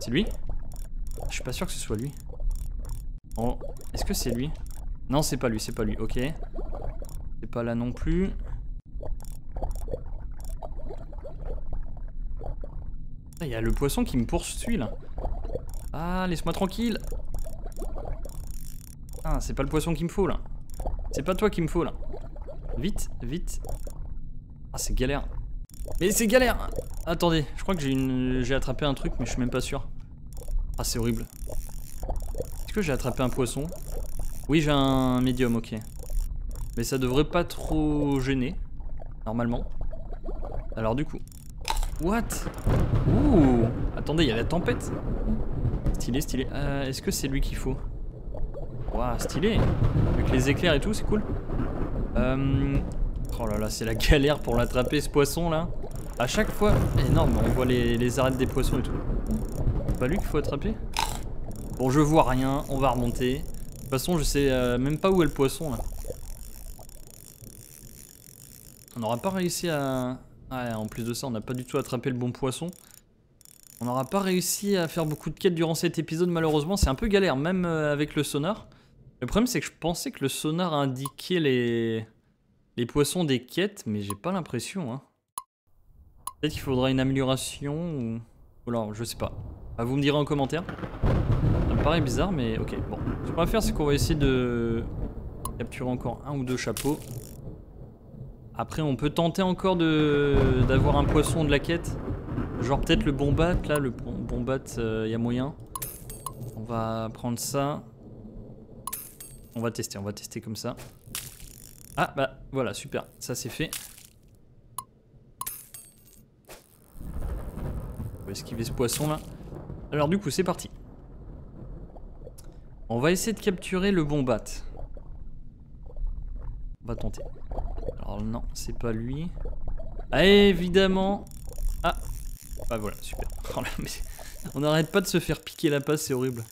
C'est lui Je suis pas sûr que ce soit lui. Oh, est-ce que c'est lui Non, c'est pas lui, c'est pas lui. Ok. C'est pas là non plus. Ah, il y a le poisson qui me poursuit, là. Ah, laisse-moi tranquille. Ah, c'est pas le poisson qu'il me faut, là. C'est pas toi qu'il me faut, là. Vite, vite. Ah, c'est galère. Mais c'est galère Attendez, je crois que j'ai une... j'ai attrapé un truc, mais je suis même pas sûr. Ah, c'est horrible. Est-ce que j'ai attrapé un poisson Oui, j'ai un médium, ok. Mais ça devrait pas trop gêner, normalement. Alors du coup... What Ouh Attendez, il y a la tempête Stylé, stylé. Euh, est-ce que c'est lui qu'il faut Waouh, stylé Avec les éclairs et tout, c'est cool. Euh, oh là là, c'est la galère pour l'attraper ce poisson là. À chaque fois, énorme, on voit les, les arêtes des poissons et tout. C'est pas lui qu'il faut attraper Bon, je vois rien, on va remonter. De toute façon, je sais euh, même pas où est le poisson là. On n'aura pas réussi à... Ah, en plus de ça, on n'a pas du tout attrapé le bon poisson. On n'aura pas réussi à faire beaucoup de quêtes durant cet épisode, malheureusement. C'est un peu galère, même euh, avec le sonar. Le problème, c'est que je pensais que le sonar indiquait les, les poissons des quêtes, mais j'ai pas l'impression. Hein. Peut-être qu'il faudra une amélioration ou... alors, je sais pas. Ah, vous me direz en commentaire. Ça me paraît bizarre, mais ok. Bon, ce qu'on va faire, c'est qu'on va essayer de capturer encore un ou deux chapeaux. Après, on peut tenter encore d'avoir un poisson de la quête. Genre peut-être le bombat là, le bat il euh, y a moyen. On va prendre ça. On va tester, on va tester comme ça. Ah bah voilà, super, ça c'est fait. On va esquiver ce poisson là. Alors du coup c'est parti. On va essayer de capturer le bombat. On va tenter. Alors non, c'est pas lui. Ah évidemment Ah ah voilà, super. Oh, on n'arrête pas de se faire piquer la passe, c'est horrible.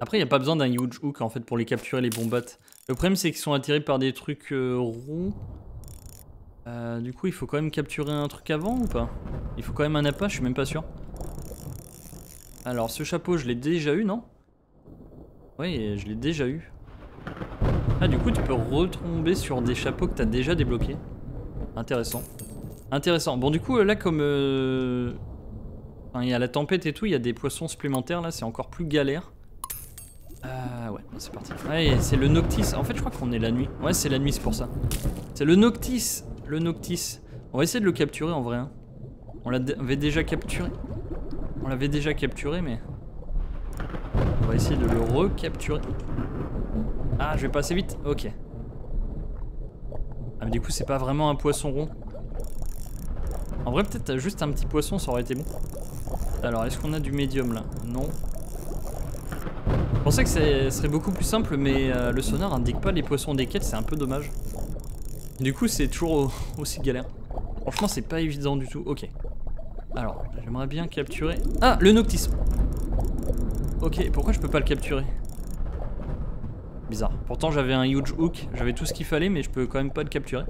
Après, il n'y a pas besoin d'un huge hook en fait pour les capturer les bombats. Le problème c'est qu'ils sont attirés par des trucs euh, roux ronds. Euh, du coup, il faut quand même capturer un truc avant ou pas Il faut quand même un appât, je suis même pas sûr. Alors, ce chapeau, je l'ai déjà eu, non Oui, je l'ai déjà eu. Ah, du coup, tu peux retomber sur des chapeaux que t'as déjà débloqués. Intéressant. Intéressant. Bon, du coup, là, comme euh, il y a la tempête et tout, il y a des poissons supplémentaires, là, c'est encore plus galère. Ah ouais, c'est parti. Ouais, c'est le Noctis. En fait, je crois qu'on est la nuit. Ouais, c'est la nuit, c'est pour ça. C'est le Noctis. Le Noctis. On va essayer de le capturer en vrai. Hein. On l'avait déjà capturé. On l'avait déjà capturé, mais... On va essayer de le recapturer. Ah, je vais passer vite. Ok. Ah, mais du coup, c'est pas vraiment un poisson rond. En vrai, peut-être juste un petit poisson, ça aurait été bon. Alors, est-ce qu'on a du médium là Non. Je pensais que ce serait beaucoup plus simple, mais euh, le sonar indique pas les poissons quêtes c'est un peu dommage. du coup, c'est toujours aussi galère. Franchement, c'est pas évident du tout. Ok. Alors, j'aimerais bien capturer... Ah, le Noctis Ok, pourquoi je peux pas le capturer Bizarre. Pourtant, j'avais un huge hook, j'avais tout ce qu'il fallait, mais je peux quand même pas le capturer.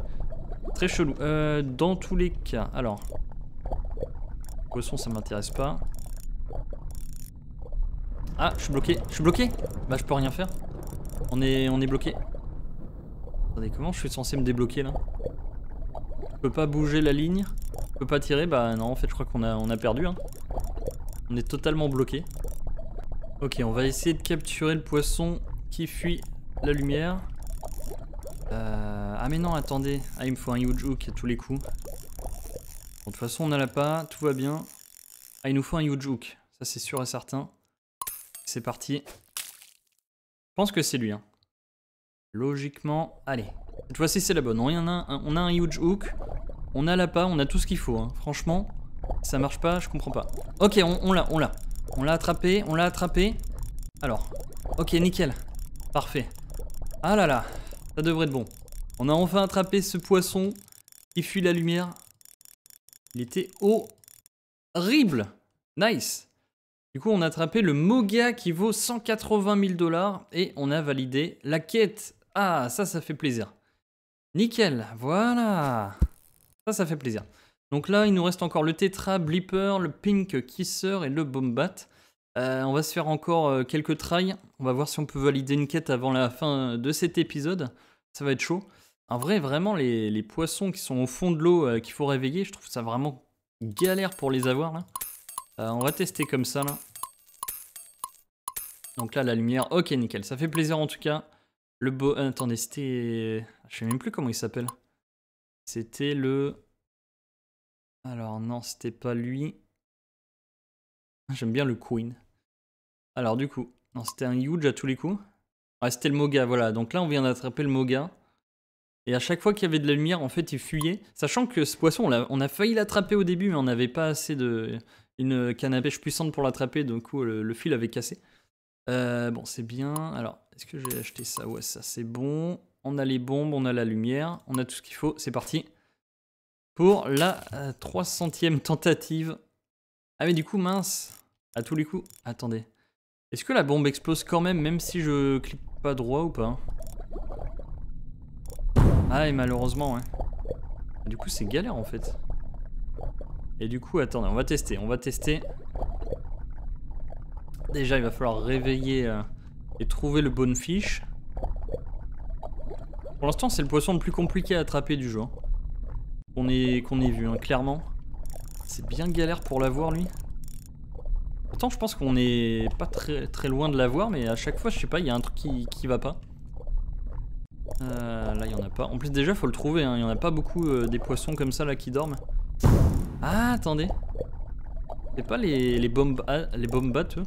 Très chelou. Euh, dans tous les cas, alors. Poisson, ça m'intéresse pas. Ah, je suis bloqué. Je suis bloqué Bah, je peux rien faire. On est, on est bloqué. Attendez, comment je suis censé me débloquer là Je peux pas bouger la ligne. Je peux pas tirer. Bah, non, en fait, je crois qu'on a, on a perdu. Hein. On est totalement bloqué. Ok, on va essayer de capturer le poisson qui fuit la lumière. Euh. Ah mais non, attendez. Ah, il me faut un huge hook à tous les coups. de toute façon, on a la pas, tout va bien. Ah, il nous faut un huge hook. Ça, c'est sûr et certain. C'est parti. Je pense que c'est lui. Hein. Logiquement, allez. Cette fois-ci, c'est la bonne. On, y en a, un, on a un huge hook. On a la pas, on a tout ce qu'il faut. Hein. Franchement, ça marche pas, je comprends pas. Ok, on l'a, on l'a. On l'a attrapé, on l'a attrapé. Alors, ok, nickel. Parfait. Ah là là, ça devrait être bon. On a enfin attrapé ce poisson qui fuit la lumière. Il était horrible. Nice. Du coup, on a attrapé le Moga qui vaut 180 000 dollars et on a validé la quête. Ah, ça, ça fait plaisir. Nickel, voilà. Ça, ça fait plaisir. Donc là, il nous reste encore le Tetra, Blipper, le Pink Kisser et le Bombat. Euh, on va se faire encore euh, quelques tries. On va voir si on peut valider une quête avant la fin de cet épisode. Ça va être chaud. En vrai, vraiment, les, poissons qui sont au fond de l'eau, euh, qu'il faut réveiller, je trouve ça vraiment galère pour les avoir, là. Euh, on va tester comme ça, là. Donc là, la lumière, ok, nickel. Ça fait plaisir, en tout cas. Le beau... Euh, attendez, c'était... Je sais même plus comment il s'appelle. C'était le... Alors, non, c'était pas lui. J'aime bien le Queen. Alors, du coup... Non, c'était un huge à tous les coups. Ah, c'était le Moga, voilà. Donc là, on vient d'attraper le Moga. Et à chaque fois qu'il y avait de la lumière, en fait, il fuyait. Sachant que ce poisson, on a, failli l'attraper au début, mais on n'avait pas assez de une canne à pêche puissante pour l'attraper. Donc, coup, le, fil avait cassé. Euh, bon, c'est bien. Alors, est-ce que j'ai acheté ça Ouais, ça, c'est bon. On a les bombes, on a la lumière, on a tout ce qu'il faut. C'est parti pour la 300e euh, tentative. Ah, mais du coup, mince. À tous les coups. Attendez. Est-ce que la bombe explose quand même, même si je clique pas droit ou pas ah, et malheureusement, ouais. Ah, du coup, c'est galère, en fait. Et du coup, attendez, on va tester, on va tester. Déjà, il va falloir réveiller euh, et trouver le bon fiche. Pour l'instant, c'est le poisson le plus compliqué à attraper du jeu. Qu'on ait, vu, hein, clairement. C'est bien galère pour l'avoir, lui. Pourtant, je pense qu'on est pas très, très loin de l'avoir, mais à chaque fois, je sais pas, il y a un truc qui, qui va pas. Euh, là, il y en a pas. En plus, déjà, faut le trouver. Hein. Il en a pas beaucoup euh, des poissons comme ça là qui dorment. Ah, attendez. C'est pas les, les bombes ah, les bombats, eux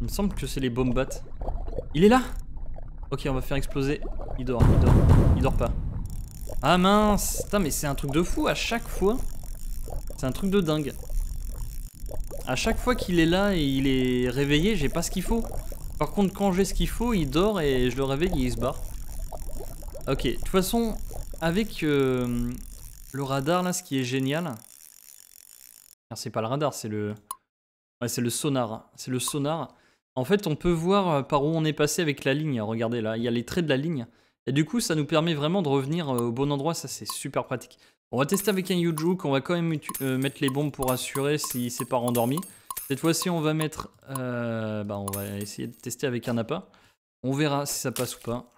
Il me semble que c'est les bombats. Il est là Ok, on va faire exploser. Il dort, il dort. Il dort pas. Ah mince Putain, mais c'est un truc de fou à chaque fois. C'est un truc de dingue. À chaque fois qu'il est là et il est réveillé, j'ai pas ce qu'il faut. Par contre, quand j'ai ce qu'il faut, il dort et je le réveille et il se barre. Ok, de toute façon, avec euh, le radar, là, ce qui est génial... C'est pas le radar, c'est le... c'est le sonar. C'est le sonar. En fait, on peut voir euh, par où on est passé avec la ligne. Regardez, là, il y a les traits de la ligne. Et du coup, ça nous permet vraiment de revenir euh, au bon endroit. Ça, c'est super pratique. On va tester avec un Yujuk. On va quand même mettre les bombes pour assurer s'il s'est pas rendormi. Cette fois-ci, on va mettre... bah, on va essayer de tester avec un appât. On verra si ça passe ou pas.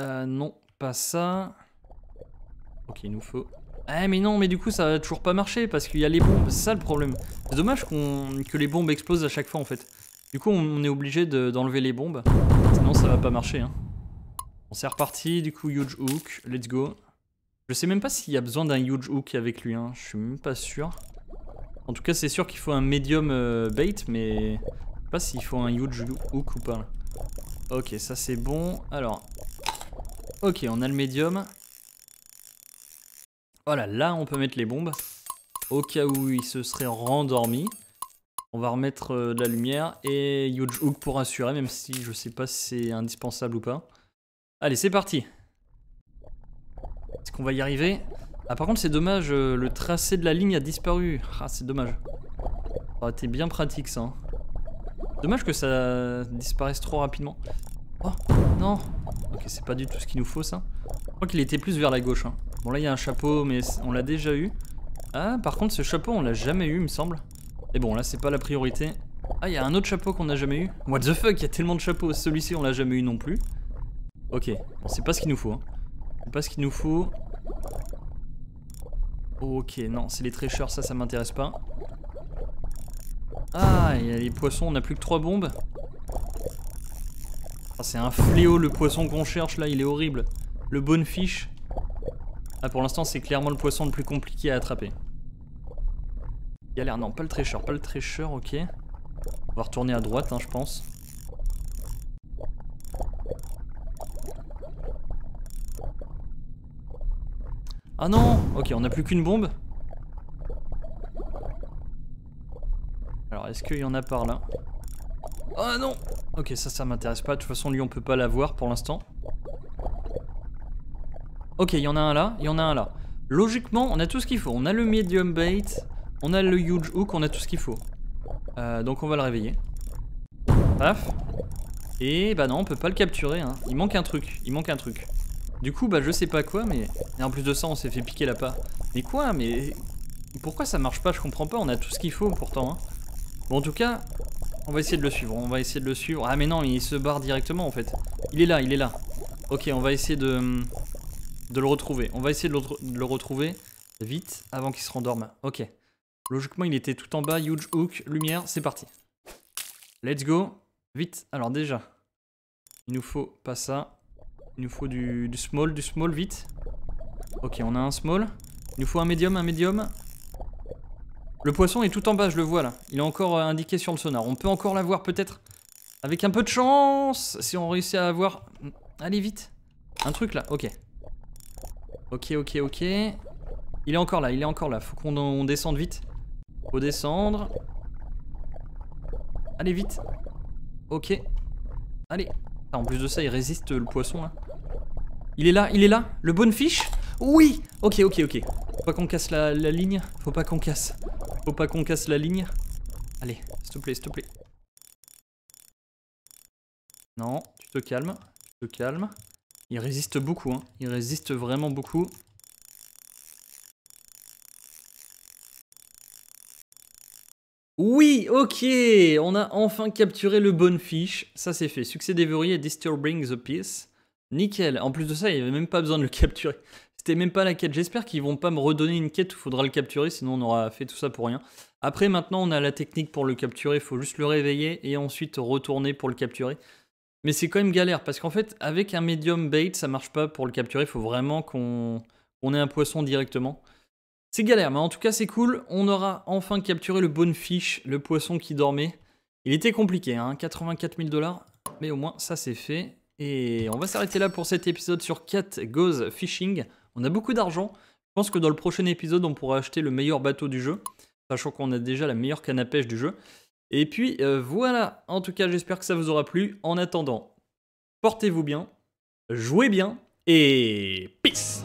Euh, non, pas ça. Ok, il nous faut... Eh, mais non, mais du coup ça va toujours pas marcher, parce qu'il y a les bombes, c'est ça le problème. C'est dommage qu'on que les bombes explosent à chaque fois en fait. Du coup on est obligé d'enlever les bombes, sinon ça va pas marcher. Hein. On s'est reparti, du coup huge hook, let's go. Je sais même pas s'il y a besoin d'un huge hook avec lui, hein. je suis même pas sûr. En tout cas c'est sûr qu'il faut un medium euh, bait, mais je sais pas s'il faut un huge hook ou pas. Ok, ça c'est bon. Alors, Ok, on a le médium. Voilà, oh là on peut mettre les bombes. Au cas où il se serait rendormi. On va remettre euh, de la lumière et Huge Hook pour assurer, même si je sais pas si c'est indispensable ou pas. Allez, c'est parti Est-ce qu'on va y arriver Ah par contre c'est dommage, euh, le tracé de la ligne a disparu. Ah c'est dommage. Ça aurait bien pratique ça. Hein. Dommage que ça disparaisse trop rapidement. Oh non Ok c'est pas du tout ce qu'il nous faut ça. Je crois qu'il était plus vers la gauche. Hein. Bon là il y a un chapeau mais on l'a déjà eu. Ah par contre ce chapeau on l'a jamais eu me semble. Et bon là c'est pas la priorité. Ah il y a un autre chapeau qu'on n'a jamais eu. What the fuck il y a tellement de chapeaux. Celui-ci on l'a jamais eu non plus. Ok c'est pas ce qu'il nous faut. Hein. C'est pas ce qu'il nous faut. Ok non c'est les tricheurs ça ça m'intéresse pas. Ah il y a les poissons on a plus que trois bombes. Ah, c'est un fléau le poisson qu'on cherche là, il est horrible. Le bonefish. Ah, pour l'instant, c'est clairement le poisson le plus compliqué à attraper. l'air non, pas le trécheur, pas le trécheur, ok. On va retourner à droite, hein, je pense. Ah non Ok, on n'a plus qu'une bombe. Alors, est-ce qu'il y en a par là Oh non Ok, ça, ça m'intéresse pas. De toute façon, lui, on peut pas l'avoir pour l'instant. Ok, il y en a un là, il y en a un là. Logiquement, on a tout ce qu'il faut. On a le medium bait, on a le huge hook, on a tout ce qu'il faut. Euh, donc on va le réveiller. Paf. Et bah non, on peut pas le capturer. Hein. Il manque un truc, il manque un truc. Du coup, bah je sais pas quoi, mais... Et en plus de ça, on s'est fait piquer la part. Mais quoi Mais... Pourquoi ça marche pas Je comprends pas, on a tout ce qu'il faut pourtant. Hein. Bon, en tout cas, on va essayer de le suivre, on va essayer de le suivre. Ah mais non, il se barre directement en fait. Il est là, il est là. Ok, on va essayer de, de le retrouver. On va essayer de le, retrouver vite avant qu'il se rendorme. Ok. Logiquement, il était tout en bas. Huge hook, lumière, c'est parti. Let's go. Vite. Alors déjà, il nous faut pas ça. Il nous faut du, du small, du small, vite. Ok, on a un small. Il nous faut un médium, un médium. Le poisson est tout en bas, je le vois là. Il est encore euh, indiqué sur le sonar. On peut encore l'avoir peut-être. Avec un peu de chance, si on réussit à avoir... Hmm, allez vite. Un truc là, ok. Ok, ok, ok. Il est encore là, il est encore là. Faut qu'on descende vite. Faut descendre. Allez vite. Ok. Allez. Ah, en plus de ça, il résiste le poisson là. Il est là, il est là. Le bonne fiche oui Ok, ok, ok. Faut pas qu'on casse la, ligne. Faut pas qu'on casse. Faut pas qu'on casse la ligne. Allez, s'il te plaît, s'il te plaît. Non, tu te calmes. Tu te calmes. Il résiste beaucoup, hein. Il résiste vraiment beaucoup. Oui, ok, on a enfin capturé le bonne fiche. Ça c'est fait. Succès des et disturbing the peace. Nickel. En plus de ça, il n'y avait même pas besoin de le capturer. C'était même pas la quête. J'espère qu'ils vont pas me redonner une quête où il faudra le capturer, sinon on aura fait tout ça pour rien. Après, maintenant, on a la technique pour le capturer. Il faut juste le réveiller et ensuite retourner pour le capturer. Mais c'est quand même galère parce qu'en fait, avec un medium bait, ça marche pas pour le capturer. Il faut vraiment qu'on ait un poisson directement. C'est galère, mais en tout cas, c'est cool. On aura enfin capturé le bonefish, le poisson qui dormait. Il était compliqué, hein, 84 000 dollars. Mais au moins, ça c'est fait. Et on va s'arrêter là pour cet épisode sur Cat Goes Fishing. On a beaucoup d'argent. Je pense que dans le prochain épisode, on pourra acheter le meilleur bateau du jeu, sachant qu'on a déjà la meilleure canne à pêche du jeu. Et puis euh, voilà, en tout cas j'espère que ça vous aura plu. En attendant, portez-vous bien, jouez bien et peace